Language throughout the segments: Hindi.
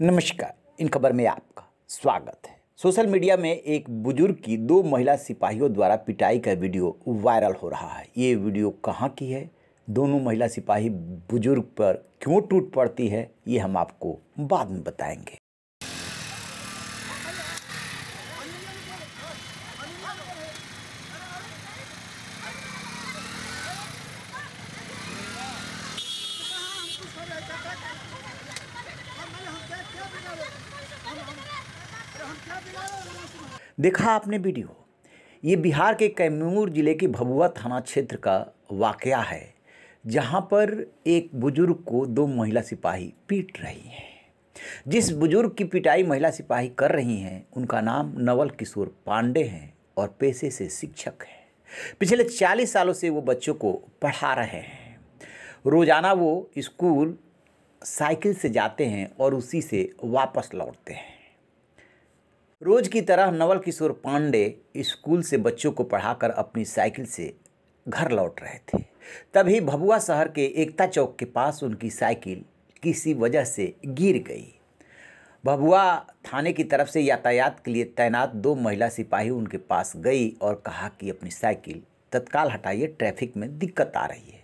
नमस्कार इन खबर में आपका स्वागत है सोशल मीडिया में एक बुजुर्ग की दो महिला सिपाहियों द्वारा पिटाई का वीडियो वायरल हो रहा है ये वीडियो कहाँ की है दोनों महिला सिपाही बुजुर्ग पर क्यों टूट पड़ती है ये हम आपको बाद में बताएंगे देखा आपने वीडियो ये बिहार के कैमूर ज़िले के भभुआ थाना क्षेत्र का वाक़ है जहाँ पर एक बुज़ुर्ग को दो महिला सिपाही पीट रही हैं जिस बुज़ुर्ग की पिटाई महिला सिपाही कर रही हैं उनका नाम नवल किशोर पांडे हैं और पेशे से शिक्षक हैं पिछले 40 सालों से वो बच्चों को पढ़ा रहे हैं रोज़ाना वो स्कूल साइकिल से जाते हैं और उसी से वापस लौटते हैं रोज की तरह नवल किशोर पांडे स्कूल से बच्चों को पढ़ाकर अपनी साइकिल से घर लौट रहे थे तभी भभुआ शहर के एकता चौक के पास उनकी साइकिल किसी वजह से गिर गई भभुआ थाने की तरफ से यातायात के लिए तैनात दो महिला सिपाही उनके पास गई और कहा कि अपनी साइकिल तत्काल हटाइए ट्रैफिक में दिक्कत आ रही है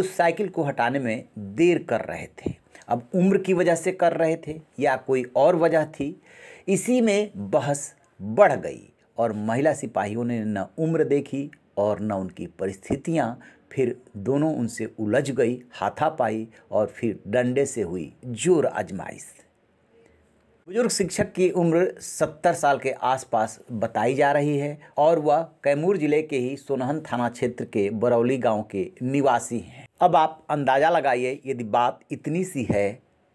उस साइकिल को हटाने में देर कर रहे थे अब उम्र की वजह से कर रहे थे या कोई और वजह थी इसी में बहस बढ़ गई और महिला सिपाहियों ने न उम्र देखी और न उनकी परिस्थितियाँ फिर दोनों उनसे उलझ गई हाथापाई और फिर डंडे से हुई जोर आजमाइश बुजुर्ग शिक्षक की उम्र सत्तर साल के आसपास बताई जा रही है और वह कैमूर जिले के ही सोनहन थाना क्षेत्र के बरौली गांव के निवासी हैं अब आप अंदाज़ा लगाइए यदि बात इतनी सी है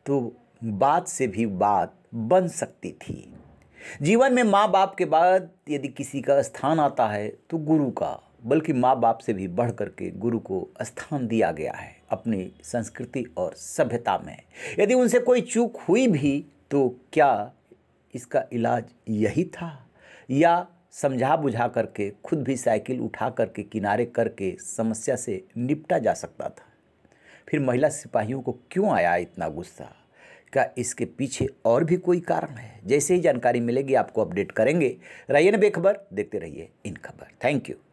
तो बात से भी बात बन सकती थी जीवन में माँ बाप के बाद यदि किसी का स्थान आता है तो गुरु का बल्कि माँ बाप से भी बढ़ करके गुरु को स्थान दिया गया है अपनी संस्कृति और सभ्यता में यदि उनसे कोई चूक हुई भी तो क्या इसका इलाज यही था या समझा बुझा करके खुद भी साइकिल उठा करके किनारे करके समस्या से निपटा जा सकता था फिर महिला सिपाहियों को क्यों आया इतना गुस्सा क्या इसके पीछे और भी कोई कारण है जैसे ही जानकारी मिलेगी आपको अपडेट करेंगे रहिए ना बेखबर देखते रहिए इन खबर थैंक यू